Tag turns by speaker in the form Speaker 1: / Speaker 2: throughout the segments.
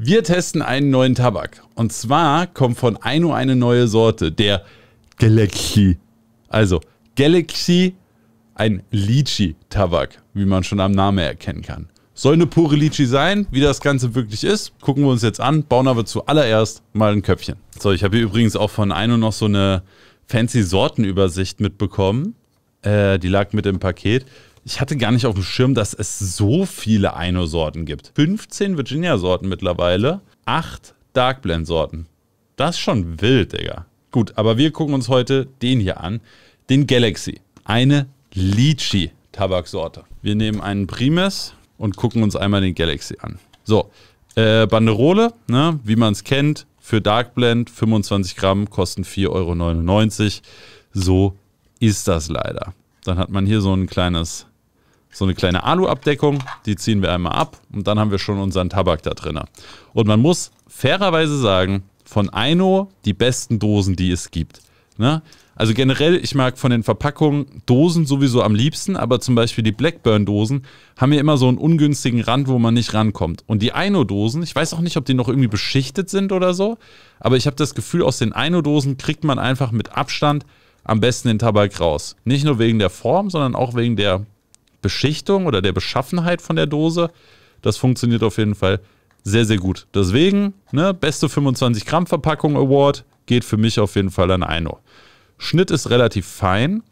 Speaker 1: Wir testen einen neuen Tabak. Und zwar kommt von Aino eine neue Sorte, der Galaxy. Also Galaxy, ein lychee tabak wie man schon am Namen erkennen kann. Soll eine pure Litchi sein, wie das Ganze wirklich ist, gucken wir uns jetzt an, bauen aber zuallererst mal ein Köpfchen. So, ich habe hier übrigens auch von Aino noch so eine fancy Sortenübersicht mitbekommen. Äh, die lag mit im Paket. Ich hatte gar nicht auf dem Schirm, dass es so viele Eino-Sorten gibt. 15 Virginia-Sorten mittlerweile, 8 Darkblend-Sorten. Das ist schon wild, Digga. Gut, aber wir gucken uns heute den hier an, den Galaxy. Eine Lychee-Tabaksorte. Wir nehmen einen Primes und gucken uns einmal den Galaxy an. So, äh, Banderole, ne, wie man es kennt, für Dark Blend 25 Gramm kosten 4,99 Euro. So ist das leider. Dann hat man hier so ein kleines so eine kleine Alu-Abdeckung, die ziehen wir einmal ab und dann haben wir schon unseren Tabak da drin. Und man muss fairerweise sagen, von Aino die besten Dosen, die es gibt. Ne? Also generell, ich mag von den Verpackungen Dosen sowieso am liebsten, aber zum Beispiel die Blackburn-Dosen haben ja immer so einen ungünstigen Rand, wo man nicht rankommt. Und die aino dosen ich weiß auch nicht, ob die noch irgendwie beschichtet sind oder so, aber ich habe das Gefühl, aus den aino dosen kriegt man einfach mit Abstand am besten den Tabak raus. Nicht nur wegen der Form, sondern auch wegen der Beschichtung oder der Beschaffenheit von der Dose, das funktioniert auf jeden Fall sehr, sehr gut. Deswegen, ne, beste 25 Gramm Verpackung Award geht für mich auf jeden Fall an Eino. Schnitt ist relativ fein.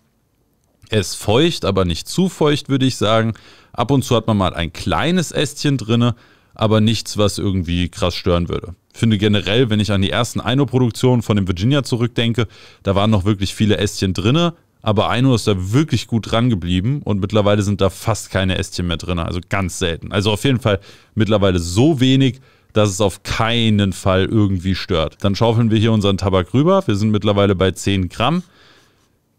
Speaker 1: Er ist feucht, aber nicht zu feucht, würde ich sagen. Ab und zu hat man mal ein kleines Ästchen drin, aber nichts, was irgendwie krass stören würde. Ich finde generell, wenn ich an die ersten Eino-Produktionen von dem Virginia zurückdenke, da waren noch wirklich viele Ästchen drin, aber Aino ist da wirklich gut dran geblieben und mittlerweile sind da fast keine Ästchen mehr drin, also ganz selten. Also auf jeden Fall mittlerweile so wenig, dass es auf keinen Fall irgendwie stört. Dann schaufeln wir hier unseren Tabak rüber. Wir sind mittlerweile bei 10 Gramm.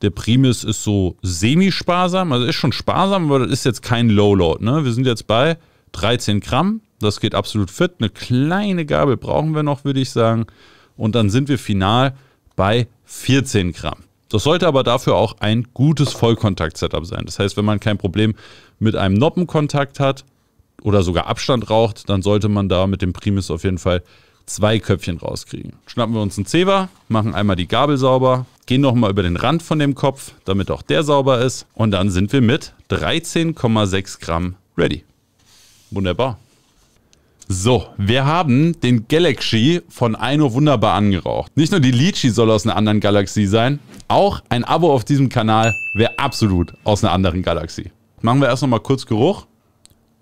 Speaker 1: Der Primus ist so semi-sparsam, also ist schon sparsam, aber das ist jetzt kein Lowload. Ne? Wir sind jetzt bei 13 Gramm. Das geht absolut fit. Eine kleine Gabel brauchen wir noch, würde ich sagen. Und dann sind wir final bei 14 Gramm. Das sollte aber dafür auch ein gutes Vollkontakt-Setup sein. Das heißt, wenn man kein Problem mit einem Noppenkontakt hat oder sogar Abstand raucht, dann sollte man da mit dem Primus auf jeden Fall zwei Köpfchen rauskriegen. Schnappen wir uns einen Zewa, machen einmal die Gabel sauber, gehen nochmal über den Rand von dem Kopf, damit auch der sauber ist. Und dann sind wir mit 13,6 Gramm ready. Wunderbar. So, wir haben den Galaxy von Aino wunderbar angeraucht. Nicht nur die Lychee soll aus einer anderen Galaxie sein, auch ein Abo auf diesem Kanal wäre absolut aus einer anderen Galaxie. Machen wir erst nochmal kurz Geruch.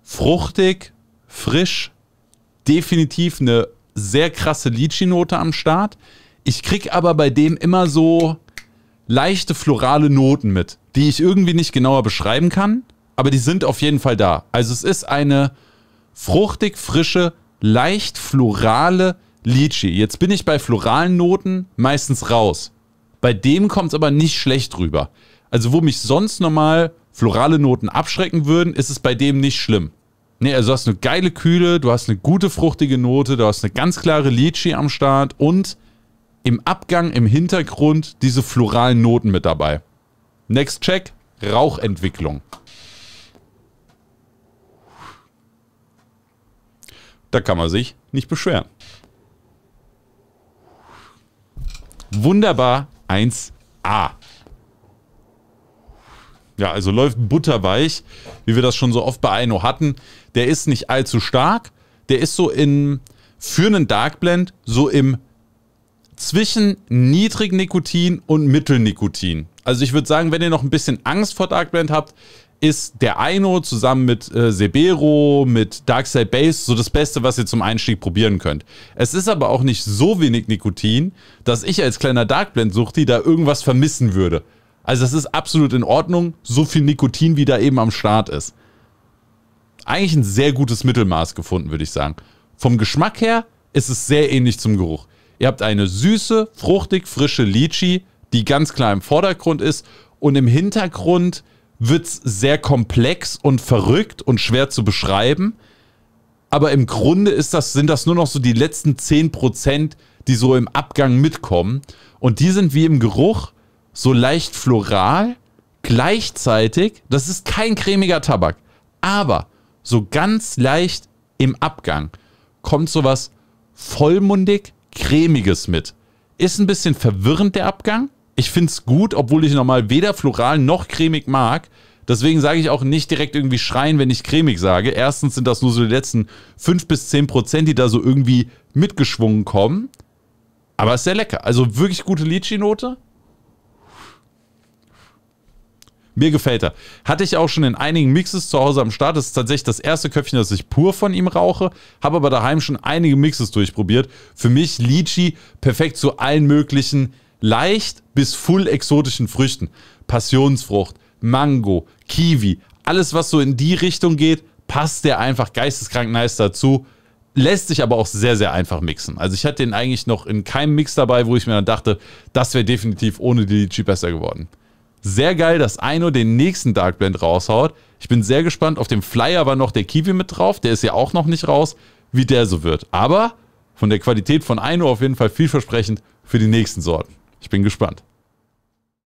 Speaker 1: Fruchtig, frisch, definitiv eine sehr krasse Lychee-Note am Start. Ich kriege aber bei dem immer so leichte florale Noten mit, die ich irgendwie nicht genauer beschreiben kann, aber die sind auf jeden Fall da. Also es ist eine fruchtig frische, leicht florale Lychee. Jetzt bin ich bei floralen Noten meistens raus. Bei dem kommt es aber nicht schlecht rüber. Also wo mich sonst normal florale Noten abschrecken würden, ist es bei dem nicht schlimm. Nee, also du hast eine geile Kühle, du hast eine gute fruchtige Note, du hast eine ganz klare Lychee am Start und im Abgang, im Hintergrund diese floralen Noten mit dabei. Next Check, Rauchentwicklung. Da kann man sich nicht beschweren. Wunderbar 1a. Ja, also läuft butterweich, wie wir das schon so oft bei Aino hatten. Der ist nicht allzu stark. Der ist so in, für einen Dark Blend, so im zwischen Niedrignikotin und Mittelnikotin. Also ich würde sagen, wenn ihr noch ein bisschen Angst vor Dark Blend habt, ist der Aino zusammen mit äh, Sebero, mit Darkside Base so das Beste, was ihr zum Einstieg probieren könnt. Es ist aber auch nicht so wenig Nikotin, dass ich als kleiner Darkblend-Suchti da irgendwas vermissen würde. Also das ist absolut in Ordnung, so viel Nikotin, wie da eben am Start ist. Eigentlich ein sehr gutes Mittelmaß gefunden, würde ich sagen. Vom Geschmack her ist es sehr ähnlich zum Geruch. Ihr habt eine süße, fruchtig, frische Litchi, die ganz klar im Vordergrund ist und im Hintergrund wird es sehr komplex und verrückt und schwer zu beschreiben. Aber im Grunde ist das, sind das nur noch so die letzten 10%, die so im Abgang mitkommen. Und die sind wie im Geruch so leicht floral, gleichzeitig, das ist kein cremiger Tabak, aber so ganz leicht im Abgang kommt sowas vollmundig cremiges mit. Ist ein bisschen verwirrend der Abgang, ich finde es gut, obwohl ich nochmal weder floral noch cremig mag. Deswegen sage ich auch nicht direkt irgendwie schreien, wenn ich cremig sage. Erstens sind das nur so die letzten 5 bis 10 Prozent, die da so irgendwie mitgeschwungen kommen. Aber ist sehr lecker. Also wirklich gute Litchi-Note. Mir gefällt er. Hatte ich auch schon in einigen Mixes zu Hause am Start. Das ist tatsächlich das erste Köpfchen, das ich pur von ihm rauche. Habe aber daheim schon einige Mixes durchprobiert. Für mich Litchi perfekt zu allen möglichen leicht bis full exotischen Früchten. Passionsfrucht, Mango, Kiwi, alles was so in die Richtung geht, passt der einfach geisteskrank nice dazu. Lässt sich aber auch sehr, sehr einfach mixen. Also ich hatte den eigentlich noch in keinem Mix dabei, wo ich mir dann dachte, das wäre definitiv ohne die Litchi besser geworden. Sehr geil, dass Aino den nächsten Dark Blend raushaut. Ich bin sehr gespannt. Auf dem Flyer war noch der Kiwi mit drauf. Der ist ja auch noch nicht raus, wie der so wird. Aber von der Qualität von Aino auf jeden Fall vielversprechend für die nächsten Sorten. Ich bin gespannt.